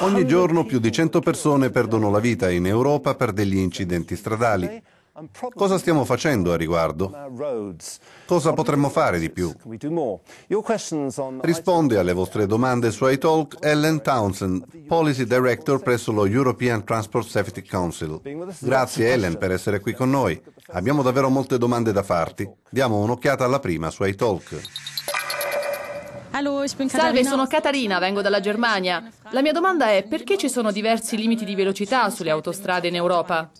Ogni giorno più di 100 persone perdono la vita in Europa per degli incidenti stradali. Cosa stiamo facendo a riguardo? Cosa potremmo fare di più? Risponde alle vostre domande su iTalk Ellen Townsend, Policy Director presso lo European Transport Safety Council. Grazie Ellen per essere qui con noi. Abbiamo davvero molte domande da farti. Diamo un'occhiata alla prima su iTalk. Salve, sono Katarina, vengo dalla Germania. La mia domanda è perché ci sono diversi limiti di velocità sulle autostrade in Europa?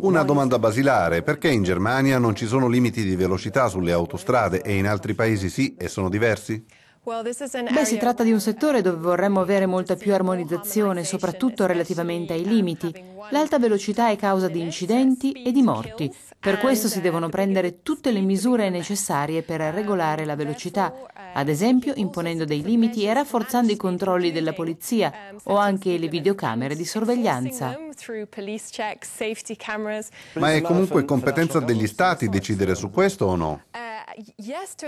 Una domanda basilare, perché in Germania non ci sono limiti di velocità sulle autostrade e in altri paesi sì e sono diversi? Beh, si tratta di un settore dove vorremmo avere molta più armonizzazione, soprattutto relativamente ai limiti. L'alta velocità è causa di incidenti e di morti. Per questo si devono uh, prendere tutte le misure necessarie per regolare la velocità, ad uh, esempio imponendo dei limiti e rafforzando i controlli della polizia um, o anche le videocamere di sorveglianza. Ma è comunque competenza degli Stati decidere su questo o no?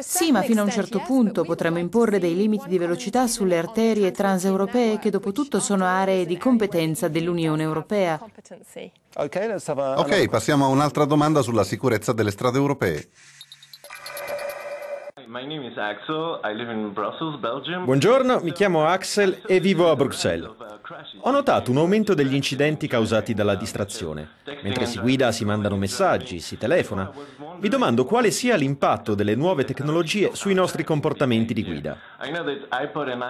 Sì, ma fino a un certo punto potremmo imporre dei limiti di velocità sulle arterie transeuropee che dopo tutto sono aree di competenza dell'Unione Europea. Ok, passiamo a un'altra domanda sulla sicurezza delle strade europee. Buongiorno, mi chiamo Axel e vivo a Bruxelles. Ho notato un aumento degli incidenti causati dalla distrazione. Mentre si guida si mandano messaggi, si telefona. Vi domando quale sia l'impatto delle nuove tecnologie sui nostri comportamenti di guida.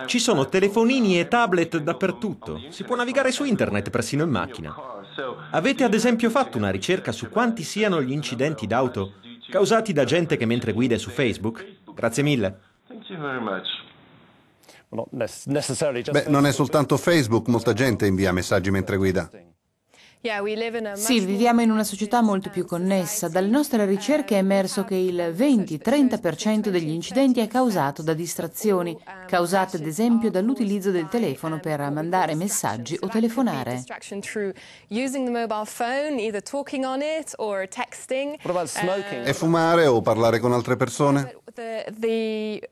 Ci sono telefonini e tablet dappertutto, si può navigare su internet persino in macchina. Avete ad esempio fatto una ricerca su quanti siano gli incidenti d'auto causati da gente che mentre guida è su Facebook? Grazie mille. Beh, non è soltanto Facebook, molta gente invia messaggi mentre guida. Sì, viviamo in una società molto più connessa. Dalle nostre ricerche è emerso che il 20-30% degli incidenti è causato da distrazioni, causate ad esempio dall'utilizzo del telefono per mandare messaggi o telefonare. E fumare o parlare con altre persone? Uh,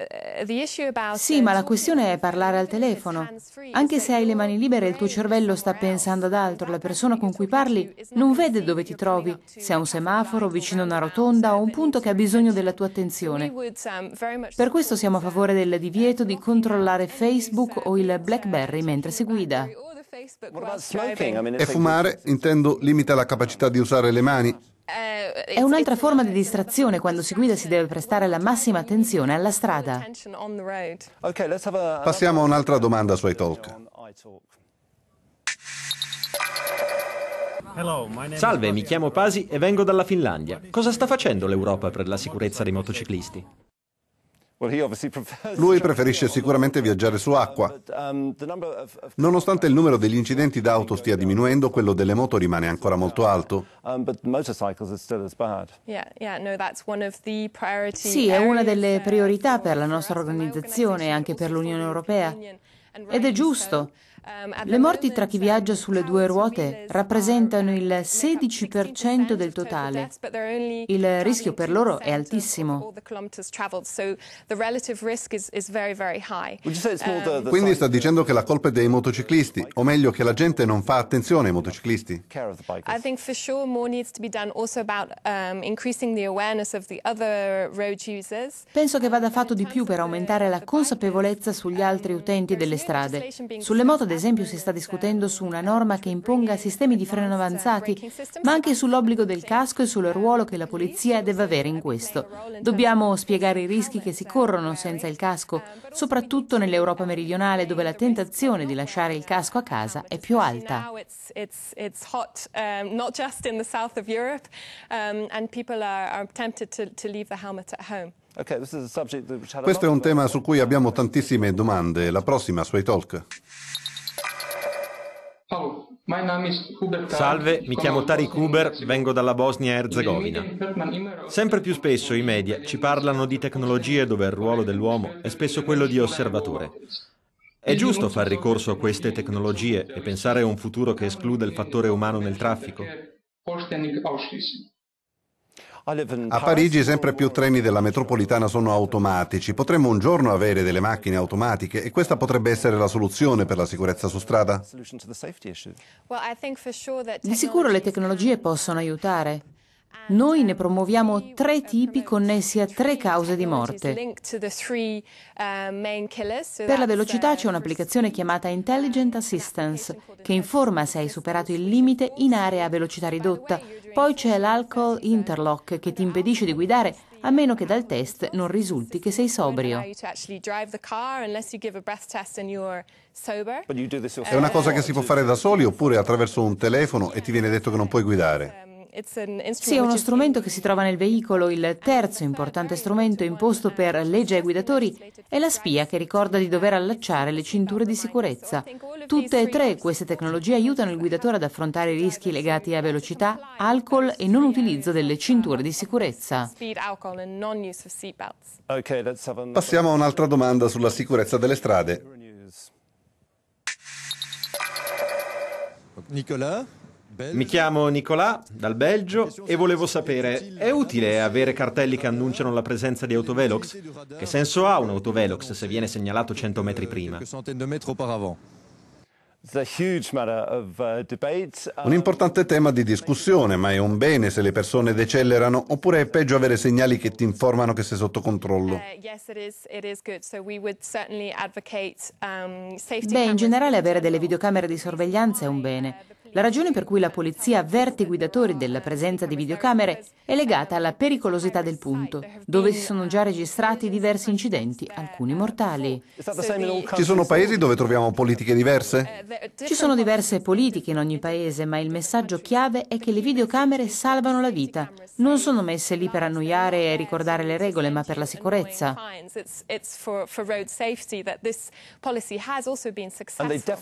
sì, ma la questione è parlare al telefono. Anche se hai le mani libere il tuo cervello sta pensando ad altro, la persona con cui parli non vede dove ti trovi, se è un semaforo, vicino a una rotonda o un punto che ha bisogno della tua attenzione. Per questo siamo a favore del divieto di controllare Facebook o il BlackBerry mentre si guida. E fumare, intendo, limita la capacità di usare le mani. È un'altra forma di distrazione, quando si guida si deve prestare la massima attenzione alla strada. Passiamo a un'altra domanda su iTalk. Salve, mi chiamo Pasi e vengo dalla Finlandia. Cosa sta facendo l'Europa per la sicurezza dei motociclisti? Lui preferisce sicuramente viaggiare su acqua. Um, Nonostante il numero degli incidenti d'auto stia diminuendo, quello delle moto rimane ancora molto alto. Um, sì, è una delle uh, priorità per la nostra organizzazione e anche per l'Unione Europea. Ed è giusto. Ehm, Le morti tra chi viaggia sulle due ruote rappresentano um, il 16% del totale. Il rischio per loro è altissimo. Quindi sta dicendo che la colpa è dei motociclisti, o meglio che la gente non fa attenzione ai motociclisti. Um, Penso che vada um, fatto di più per aumentare la consapevolezza sugli altri utenti delle strade. Sulle moto esempio, si sta discutendo su una norma che imponga sistemi di freno avanzati, ma anche sull'obbligo del casco e sul ruolo che la polizia deve avere in questo. Dobbiamo spiegare i rischi che si corrono senza il casco, soprattutto nell'Europa meridionale dove la tentazione di lasciare il casco a casa è più alta. Questo è un tema su cui abbiamo tantissime domande. La prossima sui talk. Salve, mi chiamo Tariq Uber, vengo dalla Bosnia-Herzegovina. Sempre più spesso i media ci parlano di tecnologie dove il ruolo dell'uomo è spesso quello di osservatore. È giusto far ricorso a queste tecnologie e pensare a un futuro che esclude il fattore umano nel traffico? A Parigi sempre più treni della metropolitana sono automatici. Potremmo un giorno avere delle macchine automatiche e questa potrebbe essere la soluzione per la sicurezza su strada? Di sicuro le tecnologie possono aiutare. Noi ne promuoviamo tre tipi connessi a tre cause di morte. Per la velocità c'è un'applicazione chiamata Intelligent Assistance che informa se hai superato il limite in area a velocità ridotta. Poi c'è l'Alcohol Interlock che ti impedisce di guidare a meno che dal test non risulti che sei sobrio. È una cosa che si può fare da soli oppure attraverso un telefono e ti viene detto che non puoi guidare. Sì, è uno strumento che si trova nel veicolo. Il terzo importante strumento imposto per legge ai guidatori è la spia che ricorda di dover allacciare le cinture di sicurezza. Tutte e tre queste tecnologie aiutano il guidatore ad affrontare i rischi legati a velocità, alcol e non utilizzo delle cinture di sicurezza. Passiamo a un'altra domanda sulla sicurezza delle strade. Nicolas? Mi chiamo Nicolà, dal Belgio, e volevo sapere, è utile avere cartelli che annunciano la presenza di autovelox? Che senso ha un autovelox se viene segnalato 100 metri prima? Uh, un importante tema di discussione, ma è un bene se le persone decelerano oppure è peggio avere segnali che ti informano che sei sotto controllo? Uh, um, Beh, in generale avere delle videocamere di sorveglianza è un bene. La ragione per cui la polizia avverte i guidatori della presenza di videocamere è legata alla pericolosità del punto, dove si sono già registrati diversi incidenti, alcuni mortali. Ci sono paesi dove troviamo politiche diverse? Ci sono diverse politiche in ogni paese, ma il messaggio chiave è che le videocamere salvano la vita. Non sono messe lì per annoiare e ricordare le regole, ma per la sicurezza.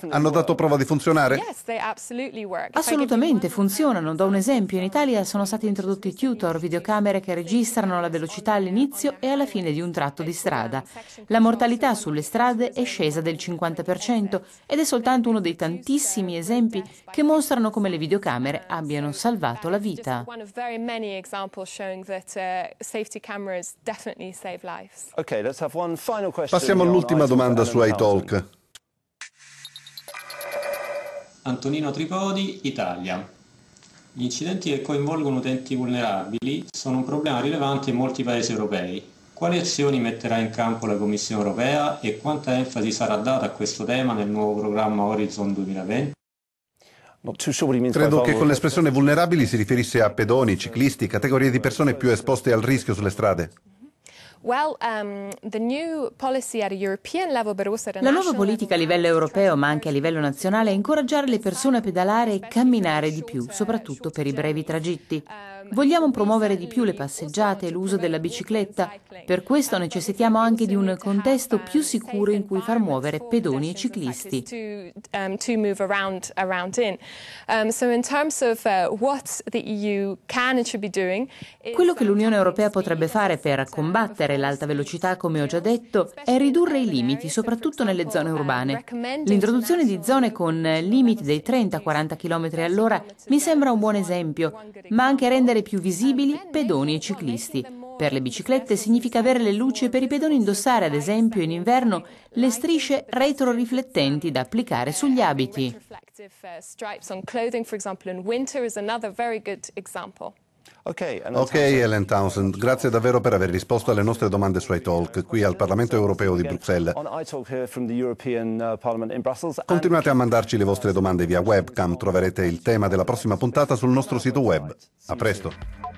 Hanno dato prova di funzionare? Sì, assolutamente. Assolutamente funzionano, do un esempio, in Italia sono stati introdotti tutor, videocamere che registrano la velocità all'inizio e alla fine di un tratto di strada. La mortalità sulle strade è scesa del 50% ed è soltanto uno dei tantissimi esempi che mostrano come le videocamere abbiano salvato la vita. Uh, Passiamo all'ultima domanda su iTalk. Antonino Tripodi, Italia. Gli incidenti che coinvolgono utenti vulnerabili sono un problema rilevante in molti paesi europei. Quali azioni metterà in campo la Commissione europea e quanta enfasi sarà data a questo tema nel nuovo programma Horizon 2020? Credo che con l'espressione vulnerabili si riferisse a pedoni, ciclisti, categorie di persone più esposte al rischio sulle strade. Um, La nuova politica a livello europeo, ma anche a livello nazionale, è incoraggiare le persone a pedalare e camminare di più, soprattutto per i brevi tragitti. Um, Vogliamo promuovere di più le passeggiate e l'uso della bicicletta. Per questo um, necessitiamo anche di un contesto più sicuro in cui far muovere pedoni e ciclisti. Quello che l'Unione Europea potrebbe fare per uh, combattere Aumentare l'alta velocità, come ho già detto, è ridurre i limiti, soprattutto nelle zone urbane. L'introduzione di zone con limiti dei 30-40 km all'ora mi sembra un buon esempio, ma anche rendere più visibili pedoni e ciclisti. Per le biciclette significa avere le luci e per i pedoni indossare, ad esempio in inverno, le strisce retroriflettenti da applicare sugli abiti. Ok, Ellen Townsend, grazie davvero per aver risposto alle nostre domande su iTalk qui al Parlamento europeo di Bruxelles. Uh, Continuate a mandarci le vostre domande via webcam, troverete il tema della prossima puntata sul nostro sito web. A presto.